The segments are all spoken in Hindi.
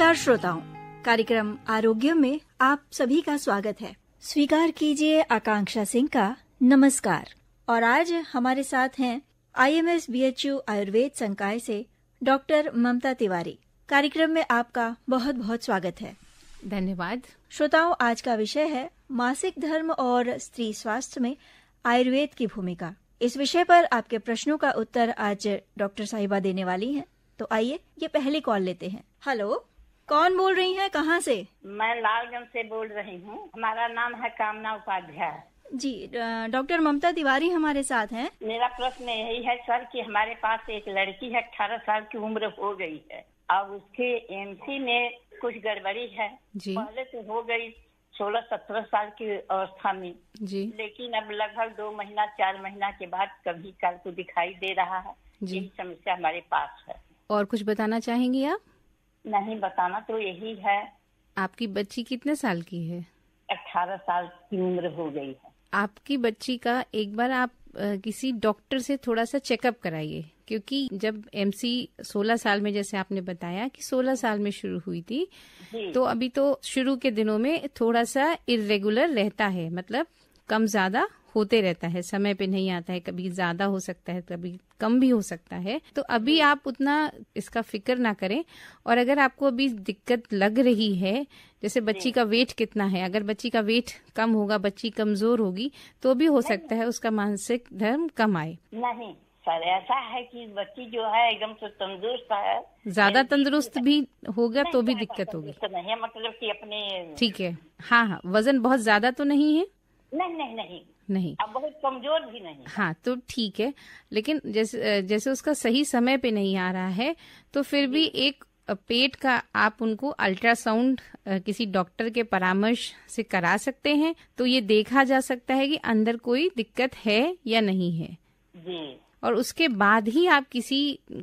नमस्कार श्रोताओं कार्यक्रम आरोग्य में आप सभी का स्वागत है स्वीकार कीजिए आकांक्षा सिंह का नमस्कार और आज हमारे साथ हैं आईएमएस बीएचयू आयुर्वेद संकाय से डॉक्टर ममता तिवारी कार्यक्रम में आपका बहुत बहुत स्वागत है धन्यवाद श्रोताओं आज का विषय है मासिक धर्म और स्त्री स्वास्थ्य में आयुर्वेद की भूमिका इस विषय पर आपके प्रश्नों का उत्तर आज डॉक्टर साहिबा देने वाली हैं तो आइए ये पहले कॉल लेते हैं हेलो कौन बोल रही हैं कहाँ से मैं लालगंज से बोल रही हूँ हमारा नाम है कामना उपाध्याय जी डॉक्टर ममता तिवारी हमारे साथ हैं मेरा प्रश्न यही है सर कि हमारे पास एक लड़की है अठारह साल की उम्र हो गई है अब उसके एम में कुछ गड़बड़ी है जी। पहले तो हो गई सोलह सत्रह साल की अवस्था में जी। लेकिन अब लगभग दो महीना चार महीना के बाद कभी काल को दिखाई दे रहा है यही समस्या हमारे पास है और कुछ बताना चाहेंगी आप नहीं बताना तो यही है आपकी बच्ची कितने साल की है अठारह साल की उम्र हो गई है आपकी बच्ची का एक बार आप किसी डॉक्टर से थोड़ा सा चेकअप कराइए क्योंकि जब एमसी 16 साल में जैसे आपने बताया कि 16 साल में शुरू हुई थी तो अभी तो शुरू के दिनों में थोड़ा सा इरेगुलर रहता है मतलब कम ज्यादा होते रहता है समय पे नहीं आता है कभी ज्यादा हो सकता है कभी कम भी हो सकता है तो अभी आप उतना इसका फिक्र ना करें और अगर आपको अभी दिक्कत लग रही है जैसे बच्ची का वेट कितना है अगर बच्ची का वेट कम होगा बच्ची कमजोर होगी तो भी हो सकता है उसका मानसिक धर्म कम आए नहीं सर ऐसा है कि बच्ची जो है एकदम से तंदुरुस्त है ज्यादा तंदुरुस्त भी होगा तो भी दिक्कत होगी नहीं मतलब कि अपने ठीक है हाँ हाँ वजन बहुत ज्यादा तो नहीं है नहीं नहीं नहीं नहीं अब बहुत कमजोर भी नहीं हाँ तो ठीक है लेकिन जैसे जैसे उसका सही समय पे नहीं आ रहा है तो फिर भी एक पेट का आप उनको अल्ट्रासाउंड किसी डॉक्टर के परामर्श से करा सकते हैं तो ये देखा जा सकता है कि अंदर कोई दिक्कत है या नहीं है जी और उसके बाद ही आप किसी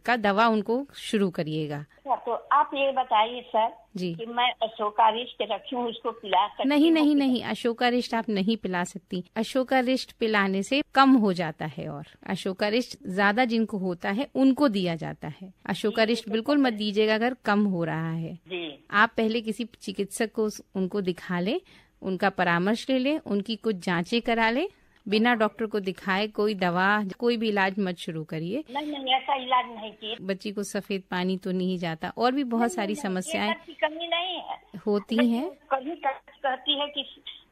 का दवा उनको शुरू करिएगा अच्छा, तो आप ये बताइए सर जी कि मैं अशोका रिश्त रखूं उसको पिला सकती नहीं नहीं नहीं अशोका रिश्त आप नहीं पिला सकती अशोका रिश्त पिलाने से कम हो जाता है और अशोका रिश्त ज्यादा जिनको होता है उनको दिया जाता है अशोका रिश्त बिल्कुल मत दीजिएगा अगर कम हो रहा है जी आप पहले किसी चिकित्सक को उनको दिखा ले उनका परामर्श ले ले उनकी कुछ जांचें करा ले बिना डॉक्टर को दिखाए कोई दवा कोई भी इलाज मत शुरू करिए नहीं नहीं ऐसा इलाज नहीं किए बच्ची को सफेद पानी तो नहीं जाता और भी बहुत सारी समस्याएं कमी नहीं है होती है कभी तो कहती है कि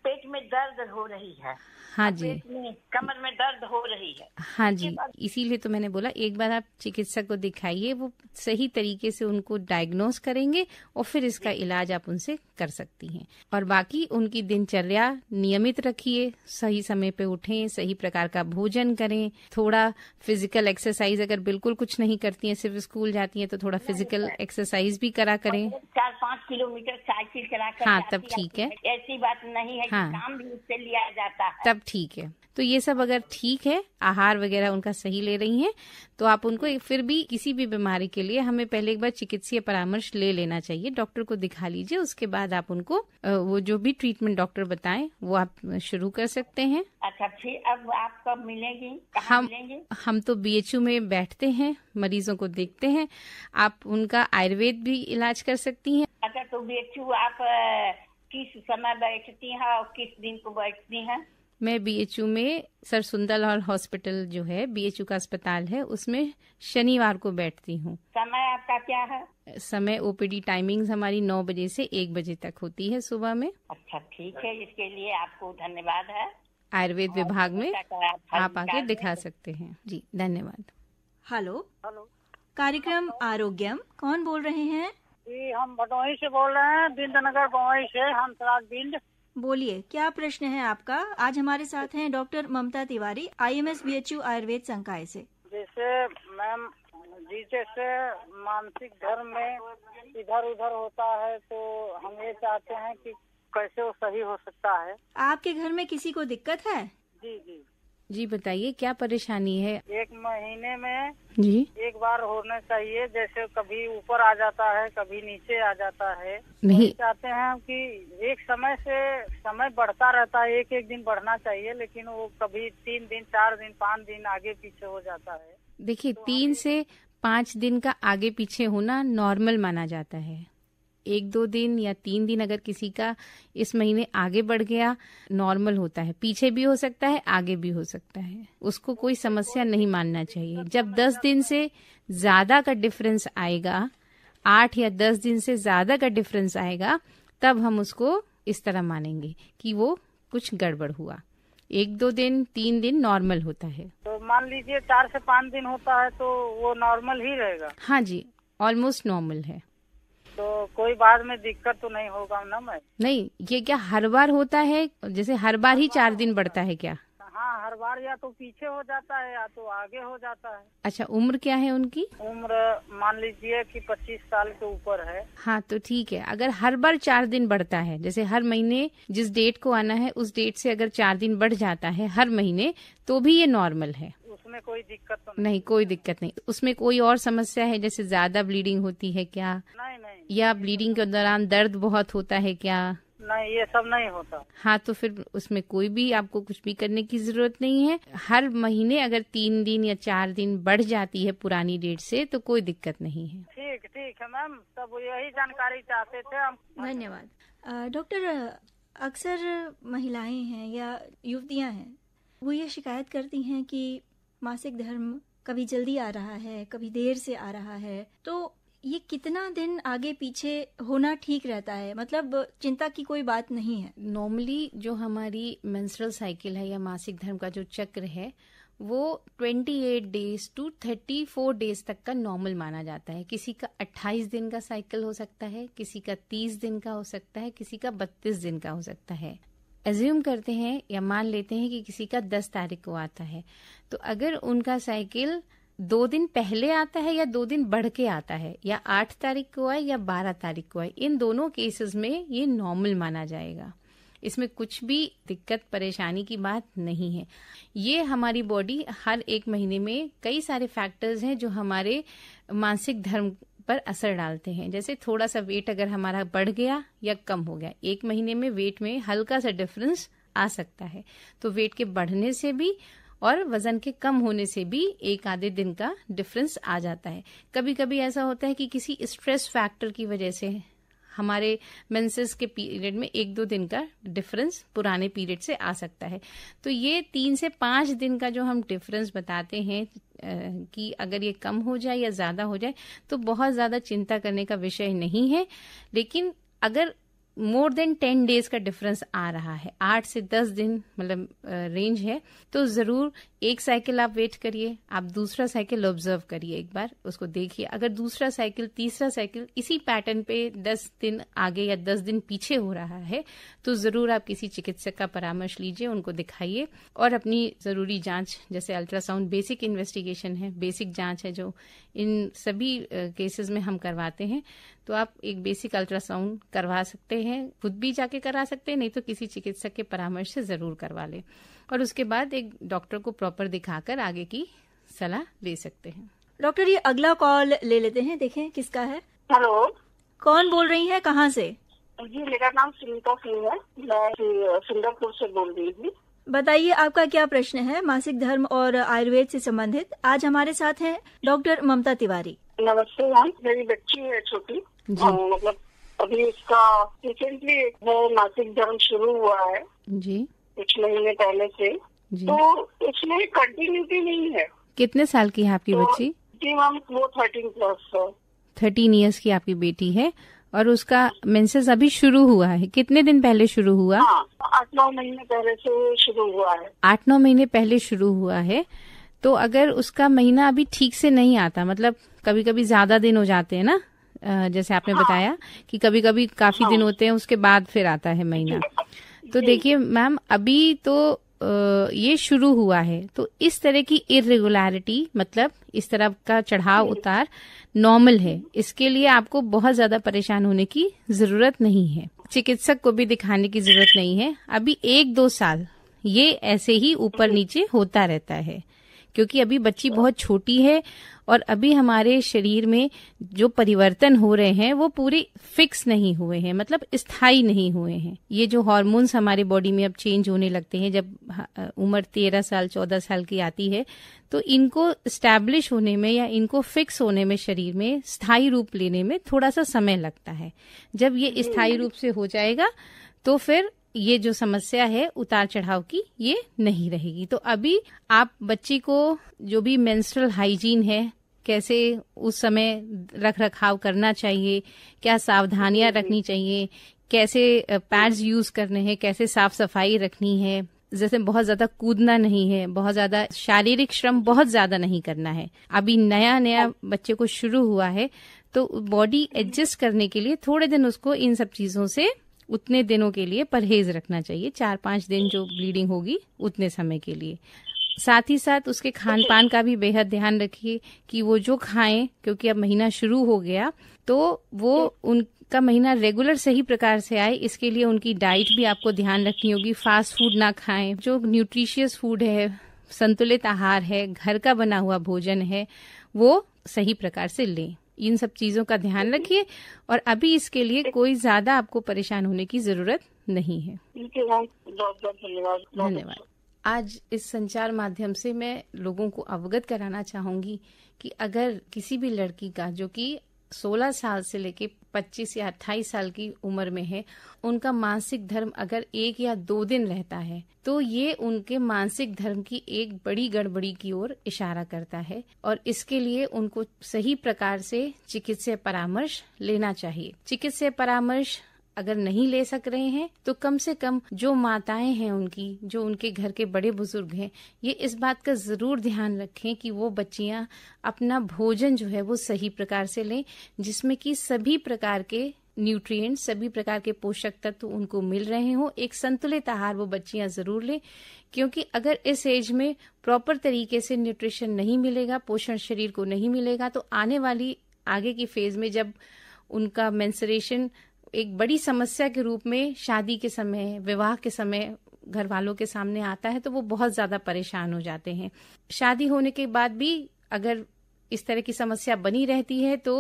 पेट में दर्द हो रही है हाँ जी में, कमर में दर्द हो रही है हाँ जी इसीलिए तो मैंने बोला एक बार आप चिकित्सक को दिखाइए वो सही तरीके से उनको डायग्नोस करेंगे और फिर इसका इलाज आप उनसे कर सकती हैं और बाकी उनकी दिनचर्या नियमित रखिए सही समय पे उठें सही प्रकार का भोजन करें थोड़ा फिजिकल एक्सरसाइज अगर बिल्कुल कुछ नहीं करती हैं सिर्फ स्कूल जाती हैं तो थोड़ा फिजिकल एक्सरसाइज भी करा करें चार पाँच किलोमीटर साइकिल चला कर हाँ तब ठीक है ऐसी बात नहीं है हाँ, काम भी उससे लिया जाता है तब ठीक है तो ये सब अगर ठीक है आहार वगैरह उनका सही ले रही हैं तो आप उनको फिर भी किसी भी बीमारी के लिए हमें पहले एक बार चिकित्सीय परामर्श ले लेना चाहिए डॉक्टर को दिखा लीजिए उसके बाद आप उनको वो जो भी ट्रीटमेंट डॉक्टर बताए वो आप शुरू कर सकते हैं अच्छा फिर अब आप कब मिलेंगे हम मिलेंगे? हम तो बी में बैठते हैं मरीजों को देखते हैं आप उनका आयुर्वेद भी इलाज कर सकती हैं अच्छा तो बी आप किस समय बैठती हैं और किस दिन को बैठती हैं मैं बी में सर सुंदरलाल हॉस्पिटल जो है बी का अस्पताल है उसमें शनिवार को बैठती हूँ समय आपका क्या है समय ओपीडी टाइमिंग्स हमारी नौ बजे से एक बजे तक होती है सुबह में अच्छा ठीक है इसके लिए आपको धन्यवाद है आयुर्वेद विभाग में अच्छा तो आप आके दिखा सकते हैं जी धन्यवाद हेलो हेलो कार्यक्रम आरोग्यम कौन बोल रहे हैं जी हम भदोही से बोल रहे हैं बिंद नगर भदोही से हम बिंद बोलिए क्या प्रश्न है आपका आज हमारे साथ हैं doctor Mamta Tiwari I M S B H U Ayurveda संकाय से जैसे मैम जी जैसे मानसिक घर में इधर उधर होता है तो हम ये चाहते हैं कि कैसे वो सही हो सकता है आपके घर में किसी को दिक्कत है जी जी जी बताइए क्या परेशानी है एक महीने में जी एक बार होना चाहिए जैसे कभी ऊपर आ जाता है कभी नीचे आ जाता है नहीं चाहते हैं कि एक समय से समय बढ़ता रहता है एक एक दिन बढ़ना चाहिए लेकिन वो कभी तीन दिन चार दिन पाँच दिन आगे पीछे हो जाता है देखिए तो तीन से पाँच दिन का आगे पीछे होना नॉर्मल माना जाता है एक दो दिन या तीन दिन अगर किसी का इस महीने आगे बढ़ गया नॉर्मल होता है पीछे भी हो सकता है आगे भी हो सकता है उसको कोई समस्या नहीं मानना चाहिए जब दस दिन से ज्यादा का डिफरेंस आएगा आठ या दस दिन से ज्यादा का डिफरेंस आएगा तब हम उसको इस तरह मानेंगे कि वो कुछ गड़बड़ हुआ एक दो दिन तीन दिन नॉर्मल होता है तो मान लीजिए चार से पाँच दिन होता है तो वो नॉर्मल ही रहेगा हाँ जी ऑलमोस्ट नॉर्मल है तो कोई बाद में दिक्कत तो नहीं होगा ना मैं नहीं ये क्या हर बार होता है जैसे हर बार ही चार दिन बढ़ता है क्या हाँ हर बार या तो पीछे हो जाता है या तो आगे हो जाता है अच्छा उम्र क्या है उनकी उम्र मान लीजिए कि 25 साल के ऊपर है हाँ तो ठीक है अगर हर बार चार दिन बढ़ता है जैसे हर महीने जिस डेट को आना है उस डेट से अगर चार दिन बढ़ जाता है हर महीने तो भी ये नॉर्मल है उसमें कोई दिक्कत तो नहीं, नहीं कोई दिक्कत नहीं उसमें कोई और समस्या है जैसे ज्यादा ब्लीडिंग होती है क्या नहीं या ब्लीडिंग के दौरान दर्द बहुत होता है क्या नहीं ये सब नहीं होता हाँ तो फिर उसमें कोई भी आपको कुछ भी करने की जरूरत नहीं है हर महीने अगर तीन दिन या चार दिन बढ़ जाती है पुरानी डेट से तो कोई दिक्कत नहीं है ठीक ठीक है मैम सब यही जानकारी चाहते थे हम धन्यवाद डॉक्टर अक्सर महिलाएं हैं या युवतियां हैं वो ये शिकायत करती हैं कि मासिक धर्म कभी जल्दी आ रहा है कभी देर से आ रहा है तो ये कितना दिन आगे पीछे होना ठीक रहता है मतलब चिंता की कोई बात नहीं है नॉर्मली जो हमारी मेंस्ट्रुअल साइकिल है या मासिक धर्म का जो चक्र है वो 28 डेज टू 34 डेज तक का नॉर्मल माना जाता है किसी का 28 दिन का साइकिल हो सकता है किसी का 30 दिन का हो सकता है किसी का 32 दिन का हो सकता है एज्यूम करते हैं या मान लेते हैं कि किसी का 10 तारीख को आता है तो अगर उनका साइकिल दो दिन पहले आता है या दो दिन बढ़ के आता है या आठ तारीख को आए या बारह तारीख को आए इन दोनों केसेस में ये नॉर्मल माना जाएगा इसमें कुछ भी दिक्कत परेशानी की बात नहीं है ये हमारी बॉडी हर एक महीने में कई सारे फैक्टर्स हैं जो हमारे मानसिक धर्म पर असर डालते हैं जैसे थोड़ा सा वेट अगर हमारा बढ़ गया या कम हो गया एक महीने में वेट में हल्का सा डिफरेंस आ सकता है तो वेट के बढ़ने से भी और वजन के कम होने से भी एक आधे दिन का डिफरेंस आ जाता है कभी कभी ऐसा होता है कि किसी स्ट्रेस फैक्टर की वजह से हमारे मेंसेस के पीरियड में एक दो दिन का डिफरेंस पुराने पीरियड से आ सकता है तो ये तीन से पांच दिन का जो हम डिफरेंस बताते हैं कि अगर ये कम हो जाए या ज़्यादा हो जाए तो बहुत ज़्यादा चिंता करने का विषय नहीं है लेकिन अगर मोर देन टेन डेज का डिफरेंस आ रहा है आठ से दस दिन मतलब रेंज है तो जरूर एक साइकिल आप वेट करिए आप दूसरा साइकिल ऑब्जर्व करिए एक बार उसको देखिए अगर दूसरा साइकिल तीसरा साइकिल इसी पैटर्न पे दस दिन आगे या दस दिन पीछे हो रहा है तो जरूर आप किसी चिकित्सक का परामर्श लीजिए उनको दिखाइए और अपनी जरूरी जांच जैसे अल्ट्रासाउंड बेसिक इन्वेस्टिगेशन है बेसिक जांच है जो इन सभी केसेस में हम करवाते हैं तो आप एक बेसिक अल्ट्रासाउंड करवा सकते हैं खुद भी जाके करा सकते हैं नहीं तो किसी चिकित्सक के परामर्श से ज़रूर करवा लें और उसके बाद एक डॉक्टर को प्रॉपर दिखाकर आगे की सलाह ले सकते हैं डॉक्टर ये अगला कॉल ले लेते हैं देखें किसका है हेलो कौन बोल रही है कहाँ से जी मेरा नाम सुनीता सिंह है मैं सुंदरपुर से बोल रही हूँ बताइए आपका क्या प्रश्न है मासिक धर्म और आयुर्वेद से संबंधित आज हमारे साथ हैं डॉक्टर ममता तिवारी नमस्ते मैम मेरी बच्ची है छोटी हाँ, मतलब अभी इसका रिसेंटली वो मासिक धर्म शुरू हुआ है जी कुछ महीने पहले से जी. तो इसमें कंटिन्यूटी नहीं है कितने साल की है आपकी तो, बच्ची जी मैम वो थर्टीन प्लस है थर्टीन ईयर्स की आपकी बेटी है और उसका मेंसेस अभी शुरू हुआ है कितने दिन पहले शुरू हुआ हाँ, आठ नौ महीने पहले से शुरू हुआ है आठ नौ महीने पहले शुरू हुआ है तो अगर उसका महीना अभी ठीक से नहीं आता मतलब कभी कभी ज्यादा दिन हो जाते हैं ना जैसे आपने हाँ। बताया कि कभी कभी काफी हाँ। दिन होते हैं उसके बाद फिर आता है महीना तो देखिए मैम अभी तो ये शुरू हुआ है तो इस तरह की इरेगुलरिटी मतलब इस तरह का चढ़ाव उतार नॉर्मल है इसके लिए आपको बहुत ज्यादा परेशान होने की जरूरत नहीं है चिकित्सक को भी दिखाने की जरूरत नहीं है अभी एक दो साल ये ऐसे ही ऊपर नीचे होता रहता है क्योंकि अभी बच्ची बहुत छोटी है और अभी हमारे शरीर में जो परिवर्तन हो रहे हैं वो पूरे फिक्स नहीं हुए हैं मतलब स्थायी नहीं हुए हैं ये जो हॉर्मोन्स हमारे बॉडी में अब चेंज होने लगते हैं जब उम्र तेरह साल चौदह साल की आती है तो इनको स्टैब्लिश होने में या इनको फिक्स होने में शरीर में स्थायी रूप लेने में थोड़ा सा समय लगता है जब ये स्थायी रूप से हो जाएगा तो फिर ये जो समस्या है उतार चढ़ाव की ये नहीं रहेगी तो अभी आप बच्ची को जो भी मेंस्ट्रुअल हाइजीन है कैसे उस समय रख रखाव करना चाहिए क्या सावधानियां रखनी चाहिए कैसे पैड्स यूज करने हैं कैसे साफ सफाई रखनी है जैसे बहुत ज्यादा कूदना नहीं है बहुत ज्यादा शारीरिक श्रम बहुत ज्यादा नहीं करना है अभी नया नया बच्चे को शुरू हुआ है तो बॉडी एडजस्ट करने के लिए थोड़े दिन उसको इन सब चीजों से उतने दिनों के लिए परहेज रखना चाहिए चार पांच दिन जो ब्लीडिंग होगी उतने समय के लिए साथ ही साथ उसके खान पान का भी बेहद ध्यान रखिए कि वो जो खाएं क्योंकि अब महीना शुरू हो गया तो वो उनका महीना रेगुलर सही प्रकार से आए इसके लिए उनकी डाइट भी आपको ध्यान रखनी होगी फास्ट फूड ना खाएं जो न्यूट्रिशियस फूड है संतुलित आहार है घर का बना हुआ भोजन है वो सही प्रकार से लें इन सब चीजों का ध्यान रखिए और अभी इसके लिए कोई ज्यादा आपको परेशान होने की जरूरत नहीं है धन्यवाद अच्छा। आज इस संचार माध्यम से मैं लोगों को अवगत कराना चाहूंगी कि अगर किसी भी लड़की का जो कि 16 साल से लेके 25 या 28 साल की उम्र में है उनका मानसिक धर्म अगर एक या दो दिन रहता है तो ये उनके मानसिक धर्म की एक बड़ी गड़बड़ी की ओर इशारा करता है और इसके लिए उनको सही प्रकार से चिकित्सीय परामर्श लेना चाहिए चिकित्सीय परामर्श अगर नहीं ले सक रहे हैं तो कम से कम जो माताएं हैं उनकी जो उनके घर के बड़े बुजुर्ग हैं ये इस बात का जरूर ध्यान रखें कि वो बच्चियां अपना भोजन जो है वो सही प्रकार से लें जिसमें कि सभी प्रकार के न्यूट्रिएंट्स सभी प्रकार के पोषक तत्व उनको मिल रहे हों एक संतुलित आहार वो बच्चियां जरूर लें क्योंकि अगर इस एज में प्रॉपर तरीके से न्यूट्रिशन नहीं मिलेगा पोषण शरीर को नहीं मिलेगा तो आने वाली आगे की फेज में जब उनका मेंसरेशन एक बड़ी समस्या के रूप में शादी के समय विवाह के समय घर वालों के सामने आता है तो वो बहुत ज़्यादा परेशान हो जाते हैं शादी होने के बाद भी अगर इस तरह की समस्या बनी रहती है तो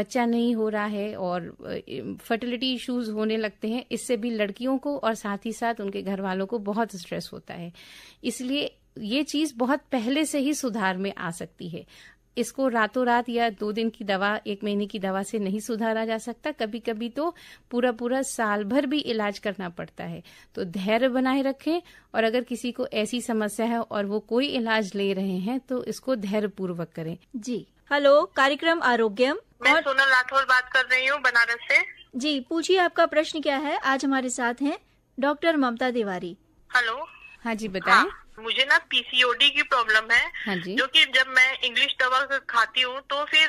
बच्चा नहीं हो रहा है और फर्टिलिटी इश्यूज होने लगते हैं इससे भी लड़कियों को और साथ ही साथ उनके घर वालों को बहुत स्ट्रेस होता है इसलिए ये चीज बहुत पहले से ही सुधार में आ सकती है इसको रातों रात या दो दिन की दवा एक महीने की दवा से नहीं सुधारा जा सकता कभी कभी तो पूरा पूरा साल भर भी इलाज करना पड़ता है तो धैर्य बनाए रखें और अगर किसी को ऐसी समस्या है और वो कोई इलाज ले रहे हैं तो इसको धैर्य पूर्वक करें जी हेलो कार्यक्रम आरोग्यम मैं सोनल राठौर बात कर रही हूँ बनारस से जी पूछिए आपका प्रश्न क्या है आज हमारे साथ हैं डॉक्टर ममता तिवारी हेलो हाँ जी बताएं हाँ, मुझे ना पीसीओडी की प्रॉब्लम है हाँ जो कि जब मैं इंग्लिश दवा खाती हूँ तो फिर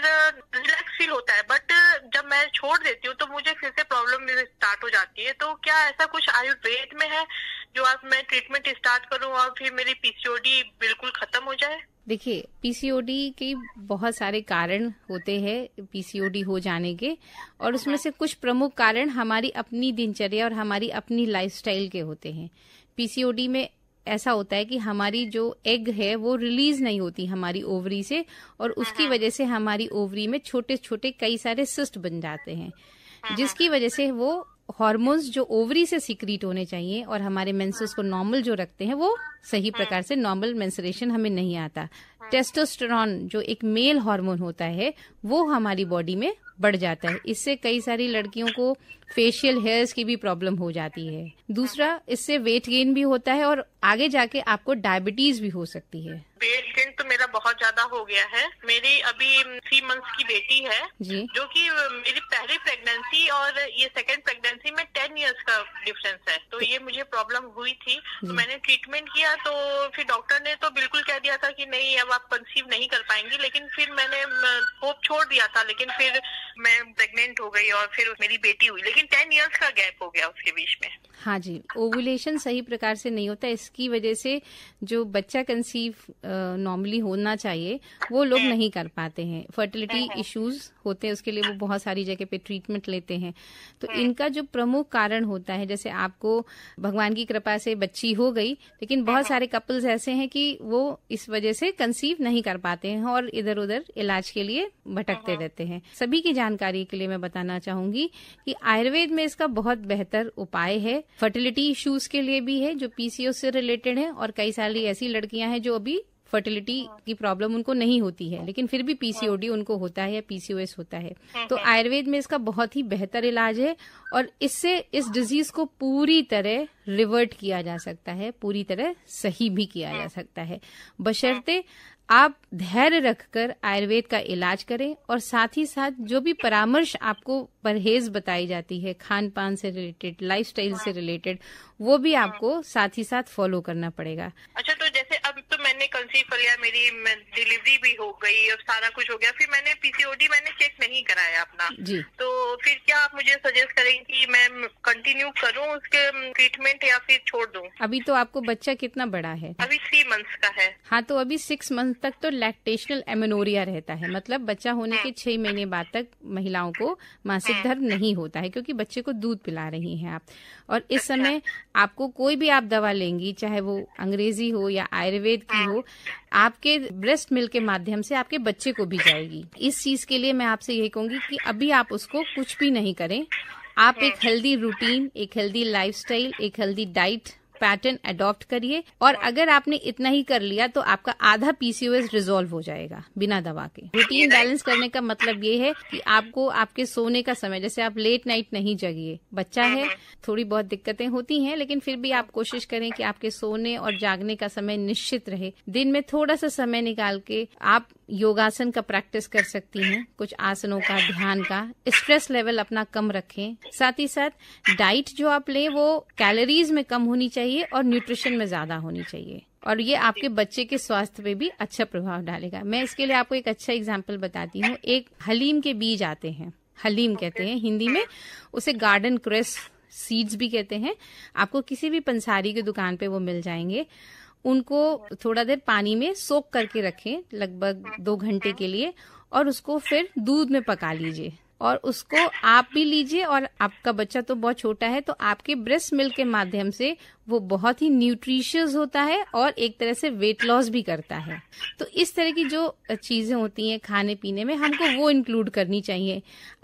रिलैक्स फील होता है बट जब मैं छोड़ देती हूँ तो मुझे फिर से प्रॉब्लम स्टार्ट हो जाती है तो क्या ऐसा कुछ आयुर्वेद में है जो आप मैं ट्रीटमेंट स्टार्ट करूँ और फिर मेरी पीसीओडी बिल्कुल खत्म हो जाए देखिए पीसीओडी के बहुत सारे कारण होते हैं पीसीओडी हो जाने के और उसमें से कुछ प्रमुख कारण हमारी अपनी दिनचर्या और हमारी अपनी लाइफस्टाइल के होते हैं पीसीओडी में ऐसा होता है कि हमारी जो एग है वो रिलीज नहीं होती हमारी ओवरी से और उसकी हाँ, हाँ। वजह से हमारी ओवरी में छोटे छोटे कई सारे सिस्ट बन जाते हैं हाँ, जिसकी वजह से वो हॉर्मोन्स जो ओवरी से सिक्रीट होने चाहिए और हमारे मेंसेस को नॉर्मल जो रखते हैं वो सही हाँ। प्रकार से नॉर्मल मेंसरेशन हमें नहीं आता टेस्टोस्टेरॉन हाँ। जो एक मेल हार्मोन होता है वो हमारी बॉडी में बढ़ जाता है इससे कई सारी लड़कियों को फेशियल हेयर्स की भी प्रॉब्लम हो जाती है दूसरा इससे वेट गेन भी होता है और आगे जाके आपको डायबिटीज भी हो सकती है वेट गेन तो मेरा बहुत ज्यादा हो गया है मेरी अभी थ्री मंथ्स की बेटी है जी? जो कि मेरी पहली प्रेगनेंसी और ये सेकंड प्रेगनेंसी में टेन इयर्स का डिफरेंस है तो, तो ये मुझे प्रॉब्लम हुई थी तो मैंने ट्रीटमेंट किया किया तो फिर डॉक्टर ने तो बिल्कुल कह दिया था कि नहीं अब आप कंसीव नहीं कर पाएंगी लेकिन फिर मैंने होप छोड़ दिया था लेकिन फिर मैं प्रेग्नेंट हो गई और फिर मेरी बेटी हुई लेकिन टेन इयर्स का गैप हो गया उसके बीच में हाँ जी ओवुलेशन सही प्रकार से नहीं होता इसकी वजह से जो बच्चा कंसीव नॉर्मली होना चाहिए वो लोग नहीं कर पाते हैं फर्टिलिटी इश्यूज होते हैं उसके लिए वो बहुत सारी जगह पे ट्रीटमेंट लेते हैं तो हम्म। इनका जो प्रमुख कारण होता है जैसे आपको भगवान की कृपा से बच्ची हो गई लेकिन बहुत हम्म। सारे कपल्स ऐसे हैं कि वो इस वजह से कंसीव नहीं कर पाते हैं और इधर उधर इलाज के लिए भटकते हम्म। रहते हैं सभी की जानकारी के लिए मैं बताना चाहूंगी कि आयुर्वेद में इसका बहुत बेहतर उपाय है फर्टिलिटी इश्यूज के लिए भी है जो पीसीओ से रिलेटेड है और कई सारी ऐसी लड़कियां हैं जो अभी फर्टिलिटी की प्रॉब्लम उनको नहीं होती है लेकिन फिर भी पीसीओडी हाँ। उनको होता है या पीसीओएस होता है हाँ, तो हाँ। आयुर्वेद में इसका बहुत ही बेहतर इलाज है और इससे इस डिजीज को पूरी तरह रिवर्ट किया जा सकता है पूरी तरह सही भी किया जा सकता है बशर्ते आप धैर्य रखकर आयुर्वेद का इलाज करें और साथ ही साथ जो भी परामर्श आपको परहेज बताई जाती है खान पान से रिलेटेड लाइफस्टाइल से रिलेटेड वो भी आपको साथ ही साथ फॉलो करना पड़ेगा अच्छा तो जैसे मैंने कंसीव कर लिया मेरी डिलीवरी भी हो गई और सारा कुछ हो गया फिर मैंने पीसीओडी मैंने चेक नहीं कराया अपना जी. तो फिर क्या आप मुझे सजेस्ट करेंगे कि मैं कंटिन्यू करूं उसके ट्रीटमेंट या फिर छोड़ दूं अभी तो आपको बच्चा कितना बड़ा है अभी थ्री मंथ्स का है हाँ तो अभी सिक्स मंथ तक तो लैक्टेशनल एमोनोरिया रहता है मतलब बच्चा होने के हाँ। छह महीने बाद तक महिलाओं को मासिक धर्म हाँ। नहीं होता है क्योंकि बच्चे को दूध पिला रही हैं आप और इस अच्छा। समय आपको कोई भी आप दवा लेंगी चाहे वो अंग्रेजी हो या आयुर्वेद की हो आपके ब्रेस्ट मिल्क के माध्यम से आपके बच्चे को भी जाएगी इस चीज के लिए मैं आपसे यही कहूंगी कि अभी आप उसको कुछ भी नहीं करें आप एक हेल्दी रूटीन एक हेल्दी लाइफस्टाइल एक हेल्दी डाइट पैटर्न अडॉप्ट करिए और अगर आपने इतना ही कर लिया तो आपका आधा पीसीओएस रिजोल्व हो जाएगा बिना दवा के रूटीन बैलेंस करने का मतलब ये है कि आपको आपके सोने का समय जैसे आप लेट नाइट नहीं जगिए बच्चा है थोड़ी बहुत दिक्कतें होती हैं लेकिन फिर भी आप कोशिश करें कि आपके सोने और जागने का समय निश्चित रहे दिन में थोड़ा सा समय निकाल के आप योगासन का प्रैक्टिस कर सकती हैं कुछ आसनों का ध्यान का स्ट्रेस लेवल अपना कम रखें साथ ही साथ डाइट जो आप लें वो कैलोरीज में कम होनी चाहिए और न्यूट्रिशन में ज्यादा होनी चाहिए और ये आपके बच्चे के स्वास्थ्य पे भी अच्छा प्रभाव डालेगा मैं इसके लिए आपको एक अच्छा एग्जाम्पल बताती हूँ एक हलीम के बीज आते हैं हलीम कहते हैं हिंदी में उसे गार्डन क्रेस सीड्स भी कहते हैं आपको किसी भी पंसारी की दुकान पे वो मिल जाएंगे उनको थोड़ा देर पानी में सोख करके रखें लगभग दो घंटे के लिए और उसको फिर दूध में पका लीजिए और उसको आप भी लीजिए और आपका बच्चा तो बहुत छोटा है तो आपके ब्रेस्ट मिल्क के माध्यम से वो बहुत ही न्यूट्रिशियस होता है और एक तरह से वेट लॉस भी करता है तो इस तरह की जो चीज़ें होती हैं खाने पीने में हमको वो इंक्लूड करनी चाहिए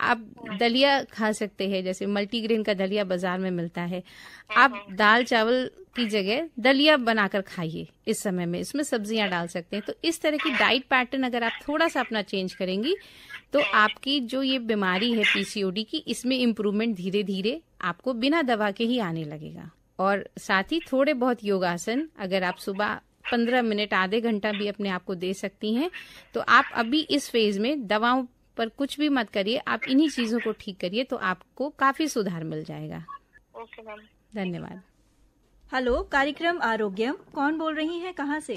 आप दलिया खा सकते हैं जैसे मल्टीग्रेन का दलिया बाजार में मिलता है आप दाल चावल की जगह दलिया बनाकर खाइए इस समय में इसमें सब्जियां डाल सकते हैं तो इस तरह की डाइट पैटर्न अगर आप थोड़ा सा अपना चेंज करेंगी तो आपकी जो ये बीमारी है पीसीओडी की इसमें इम्प्रूवमेंट धीरे धीरे आपको बिना दवा के ही आने लगेगा और साथ ही थोड़े बहुत योगासन अगर आप सुबह पंद्रह मिनट आधे घंटा भी अपने आप को दे सकती हैं तो आप अभी इस फेज में दवाओं पर कुछ भी मत करिए आप इन्हीं चीजों को ठीक करिए तो आपको काफी सुधार मिल जाएगा ओके मैम धन्यवाद हेलो कार्यक्रम आरोग्यम कौन बोल रही हैं कहाँ से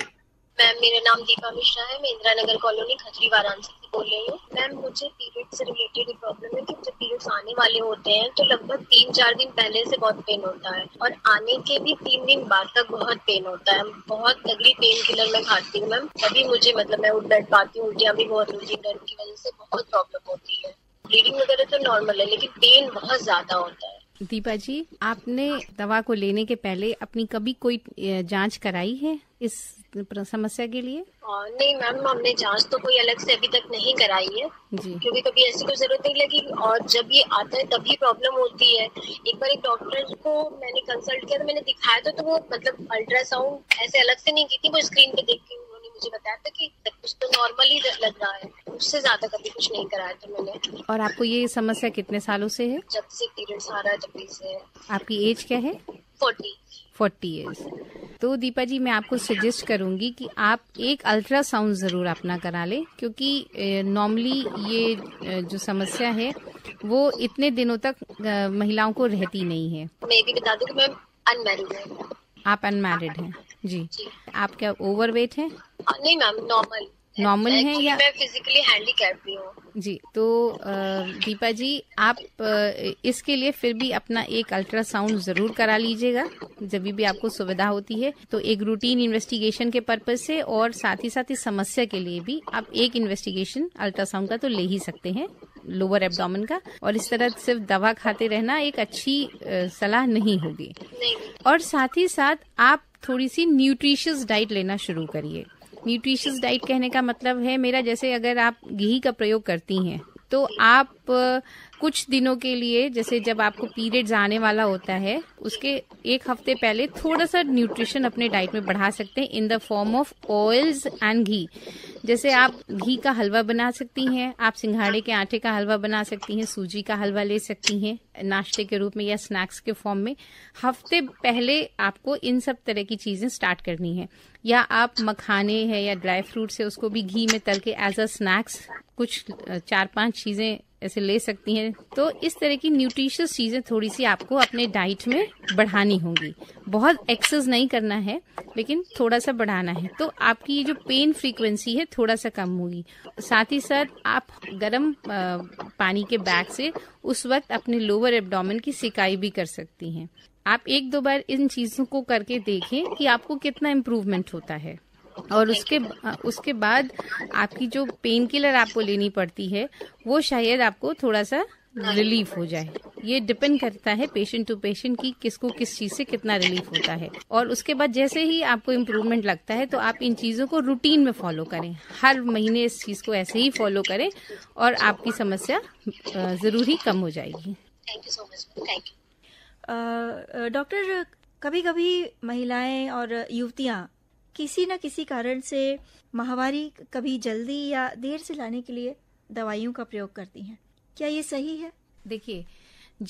मैम मेरा नाम दीपा मिश्रा है मैं इंदिरा नगर कॉलोनी खजरी वाराणसी से बोल रही हूँ मैम मुझे पीरियड से रिलेटेड प्रॉब्लम है कि जब पीरियड्स आने वाले होते हैं तो लगभग तीन चार दिन पहले से बहुत पेन होता है और आने के भी तीन दिन बाद तक बहुत पेन होता है बहुत तगड़ी पेन किलर मैं खाती हूँ मैम तभी मुझे मतलब मैं उठ बैठ पाती हूँ उल्टियाँ भी बहुत होती है डर की वजह से बहुत प्रॉब्लम होती है ब्लीडिंग वगैरह तो नॉर्मल है लेकिन पेन बहुत ज्यादा होता है दीपा जी आपने दवा को लेने के पहले अपनी कभी कोई जांच कराई है इस समस्या के लिए आ, नहीं मैम हमने जांच तो कोई अलग से अभी तक नहीं कराई है जी. क्योंकि कभी ऐसी कोई जरूरत नहीं लगी और जब ये आता है तभी प्रॉब्लम होती है एक बार एक डॉक्टर को मैंने कंसल्ट किया तो मैंने दिखाया था तो, तो वो मतलब अल्ट्रासाउंड ऐसे अलग से नहीं की थी वो स्क्रीन पे देख के मुझे बताया था कि कुछ तो नॉर्मल ही लग रहा है उससे ज्यादा कभी कुछ नहीं कराया था मैंने और आपको ये समस्या कितने सालों से है जब से पीरियड्स आ रहा है तभी से आपकी एज क्या है फोर्टी फोर्टी ईयर्स तो दीपा जी मैं आपको सजेस्ट करूंगी कि आप एक अल्ट्रासाउंड ज़रूर अपना करा लें क्योंकि नॉर्मली ये जो समस्या है वो इतने दिनों तक महिलाओं को रहती नहीं है मैं भी बता दूं कि मैं अनमैरिड हूँ आप अनमैरिड हैं जी आप क्या वेट हाँ, है नहीं मैम नॉर्मल नॉर्मल है या मैं फिजिकली हैंडीकैप भी हूँ जी तो दीपा जी आप इसके लिए फिर भी अपना एक अल्ट्रासाउंड जरूर करा लीजिएगा जब भी आपको सुविधा होती है तो एक रूटीन इन्वेस्टिगेशन के पर्पज से और साथ ही साथ इस समस्या के लिए भी आप एक इन्वेस्टिगेशन अल्ट्रासाउंड का तो ले ही सकते हैं लोअर एब्डोमेन का और इस तरह सिर्फ दवा खाते रहना एक अच्छी सलाह नहीं होगी और साथ ही साथ आप थोड़ी सी न्यूट्रिशियस डाइट लेना शुरू करिए न्यूट्रिशियस डाइट कहने का मतलब है मेरा जैसे अगर आप घी का प्रयोग करती हैं तो आप कुछ दिनों के लिए जैसे जब आपको पीरियड्स आने वाला होता है उसके एक हफ्ते पहले थोड़ा सा न्यूट्रिशन अपने डाइट में बढ़ा सकते हैं in the form of oils and ghee जैसे आप घी का हलवा बना सकती हैं आप सिंघाड़े के आटे का हलवा बना सकती हैं सूजी का हलवा ले सकती हैं नाश्ते के रूप में या स्नैक्स के फॉर्म में हफ्ते पहले आपको इन सब तरह की चीजें स्टार्ट करनी है या आप मखाने हैं या ड्राई फ्रूट्स है उसको भी घी में तल के एज अ स्नैक्स कुछ चार पांच चीजें ऐसे ले सकती हैं तो इस तरह की न्यूट्रिशियस चीज़ें थोड़ी सी आपको अपने डाइट में बढ़ानी होंगी बहुत एक्सेस नहीं करना है लेकिन थोड़ा सा बढ़ाना है तो आपकी ये जो पेन फ्रीक्वेंसी है थोड़ा सा कम होगी साथ ही साथ आप गर्म पानी के बैग से उस वक्त अपने लोअर लोअर एब्डोमेन की सिकाई भी कर सकती हैं आप एक दो बार इन चीजों को करके देखें कि आपको कितना इम्प्रूवमेंट होता है और उसके उसके बाद आपकी जो पेन किलर आपको लेनी पड़ती है वो शायद आपको थोड़ा सा रिलीफ हो जाए ये डिपेंड करता है पेशेंट टू पेशेंट की किसको किस चीज से कितना रिलीफ होता है और उसके बाद जैसे ही आपको इम्प्रूवमेंट लगता है तो आप इन चीजों को रूटीन में फॉलो करें हर महीने इस चीज को ऐसे ही फॉलो करें और आपकी समस्या जरूरी कम हो जाएगी thank you so much thank you doctor कभी कभी महिलाएं और युवतियां किसी न किसी कारण से महावारी कभी जल्दी या देर से लाने के लिए दवाइयों का प्रयोग करती हैं क्या ये सही है देखिए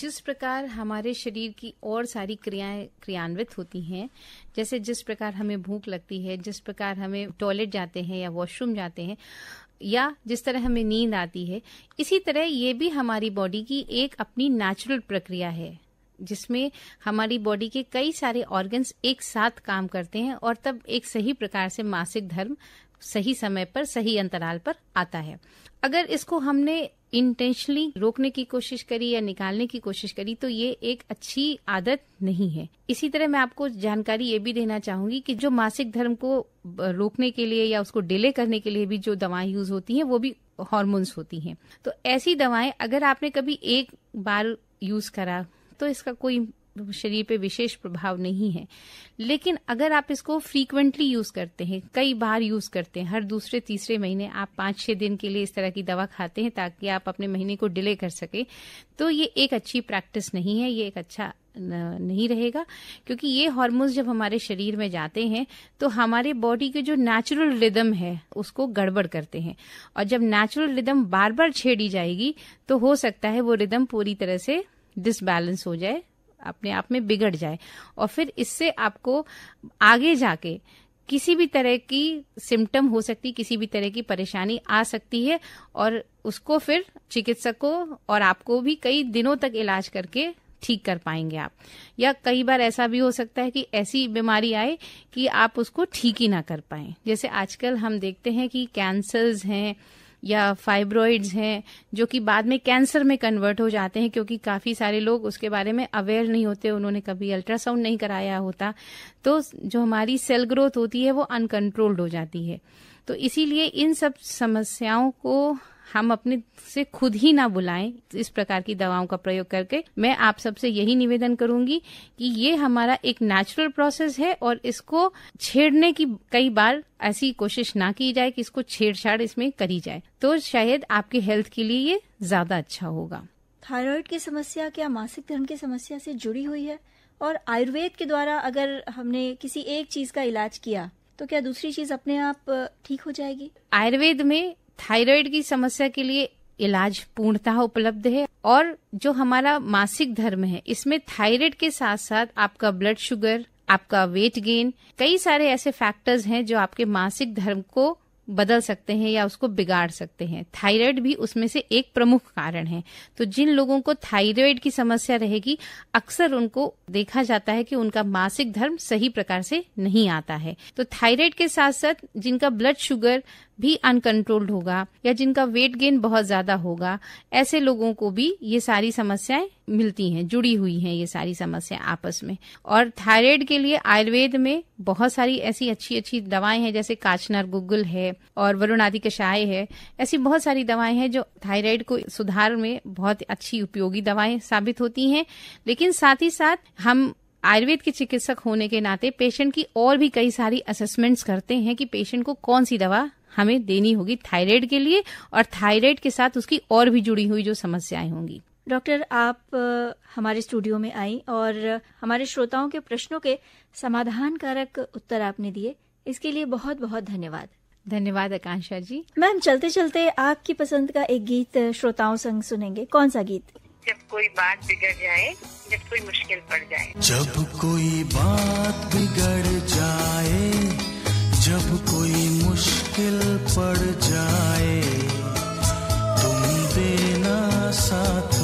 जिस प्रकार हमारे शरीर की और सारी क्रियाएं क्रियान्वित होती हैं जैसे जिस प्रकार हमें भूख लगती है जिस प्रकार हमें टॉयलेट जाते हैं या वॉशरूम जाते हैं या जिस तरह हमें नींद आती है इसी तरह ये भी हमारी बॉडी की एक अपनी नेचुरल प्रक्रिया है जिसमें हमारी बॉडी के कई सारे ऑर्गन्स एक साथ काम करते हैं और तब एक सही प्रकार से मासिक धर्म सही समय पर सही अंतराल पर आता है अगर इसको हमने इंटेंशनली रोकने की कोशिश करी या निकालने की कोशिश करी तो ये एक अच्छी आदत नहीं है इसी तरह मैं आपको जानकारी ये भी देना चाहूंगी कि जो मासिक धर्म को रोकने के लिए या उसको डिले करने के लिए भी जो दवाएं यूज होती हैं वो भी हॉर्मोन्स होती हैं तो ऐसी दवाएं अगर आपने कभी एक बार यूज करा तो इसका कोई शरीर पे विशेष प्रभाव नहीं है लेकिन अगर आप इसको फ्रीक्वेंटली यूज करते हैं कई बार यूज करते हैं हर दूसरे तीसरे महीने आप पाँच छः दिन के लिए इस तरह की दवा खाते हैं ताकि आप अपने महीने को डिले कर सके तो ये एक अच्छी प्रैक्टिस नहीं है ये एक अच्छा नहीं रहेगा क्योंकि ये हॉर्मोन्स जब हमारे शरीर में जाते हैं तो हमारे बॉडी के जो नेचुरल रिदम है उसको गड़बड़ करते हैं और जब नेचुरल रिदम बार बार छेड़ी जाएगी तो हो सकता है वो रिदम पूरी तरह से डिसबैलेंस हो जाए अपने आप में बिगड़ जाए और फिर इससे आपको आगे जाके किसी भी तरह की सिम्टम हो सकती किसी भी तरह की परेशानी आ सकती है और उसको फिर चिकित्सकों और आपको भी कई दिनों तक इलाज करके ठीक कर पाएंगे आप या कई बार ऐसा भी हो सकता है कि ऐसी बीमारी आए कि आप उसको ठीक ही ना कर पाए जैसे आजकल हम देखते हैं कि कैंसर्स हैं या फाइब्रॉइड्स हैं जो कि बाद में कैंसर में कन्वर्ट हो जाते हैं क्योंकि काफ़ी सारे लोग उसके बारे में अवेयर नहीं होते उन्होंने कभी अल्ट्रासाउंड नहीं कराया होता तो जो हमारी सेल ग्रोथ होती है वो अनकंट्रोल्ड हो जाती है तो इसीलिए इन सब समस्याओं को हम अपने से खुद ही ना बुलाएं इस प्रकार की दवाओं का प्रयोग करके मैं आप सबसे यही निवेदन करूंगी कि ये हमारा एक नेचुरल प्रोसेस है और इसको छेड़ने की कई बार ऐसी कोशिश ना की जाए कि इसको छेड़छाड़ इसमें करी जाए तो शायद आपके हेल्थ के लिए ये ज्यादा अच्छा होगा थायराइड की समस्या क्या मासिक धर्म की समस्या से जुड़ी हुई है और आयुर्वेद के द्वारा अगर हमने किसी एक चीज का इलाज किया तो क्या दूसरी चीज अपने आप ठीक हो जाएगी आयुर्वेद में थायराइड की समस्या के लिए इलाज पूर्णतः उपलब्ध है और जो हमारा मासिक धर्म है इसमें थायराइड के साथ साथ आपका ब्लड शुगर आपका वेट गेन कई सारे ऐसे फैक्टर्स हैं जो आपके मासिक धर्म को बदल सकते हैं या उसको बिगाड़ सकते हैं थायराइड भी उसमें से एक प्रमुख कारण है तो जिन लोगों को थायराइड की समस्या रहेगी अक्सर उनको देखा जाता है कि उनका मासिक धर्म सही प्रकार से नहीं आता है तो थायराइड के साथ साथ जिनका ब्लड शुगर भी अनकंट्रोल्ड होगा या जिनका वेट गेन बहुत ज्यादा होगा ऐसे लोगों को भी ये सारी समस्याएं मिलती हैं जुड़ी हुई हैं ये सारी समस्याएं आपस में और थायराइड के लिए आयुर्वेद में बहुत सारी ऐसी अच्छी अच्छी दवाएं हैं जैसे काचनर गुगल है और वरुणादि कषाय है ऐसी बहुत सारी दवाएं हैं जो थायराइड को सुधार में बहुत अच्छी उपयोगी दवाएं साबित होती हैं लेकिन साथ ही साथ हम आयुर्वेद के चिकित्सक होने के नाते पेशेंट की और भी कई सारी असेसमेंट्स करते हैं कि पेशेंट को कौन सी दवा हमें देनी होगी थायराइड के लिए और थायराइड के साथ उसकी और भी जुड़ी हुई जो समस्याएं होंगी डॉक्टर आप हमारे स्टूडियो में आई और हमारे श्रोताओं के प्रश्नों के समाधान कारक उत्तर आपने दिए इसके लिए बहुत बहुत धन्यवाद धन्यवाद आकांक्षा जी मैम चलते चलते आपकी पसंद का एक गीत श्रोताओं संग सुनेंगे कौन सा गीत जब कोई बात बिगड़ जाए जब कोई मुश्किल पड़ जाए जब कोई बात बिगड़ जाए जब कोई मुश्किल मुश्किल पड़ जाए तुम देना साथ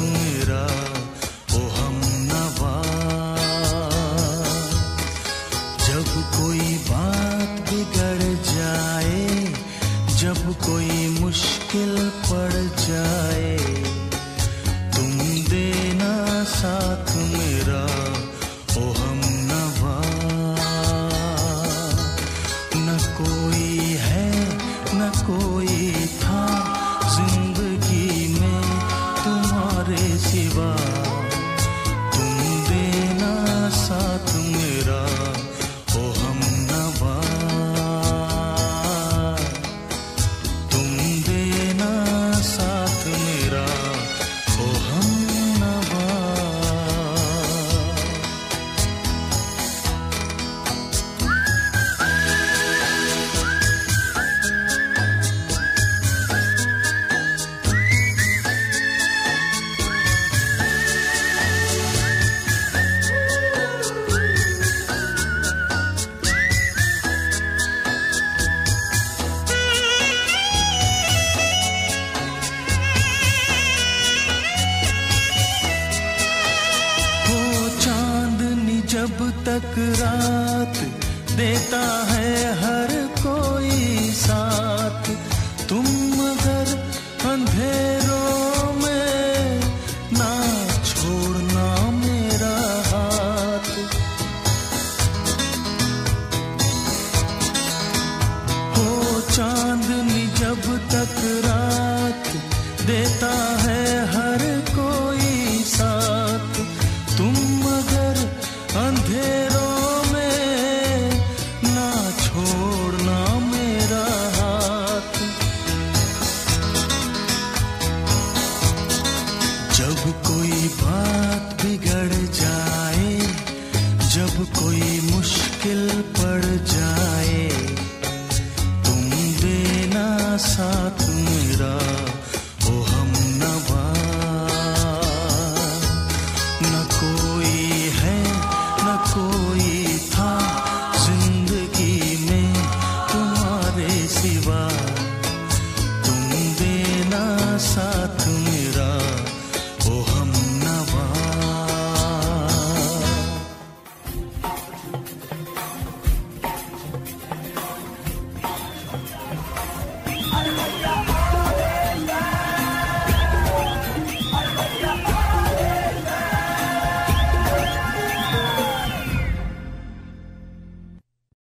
रात देता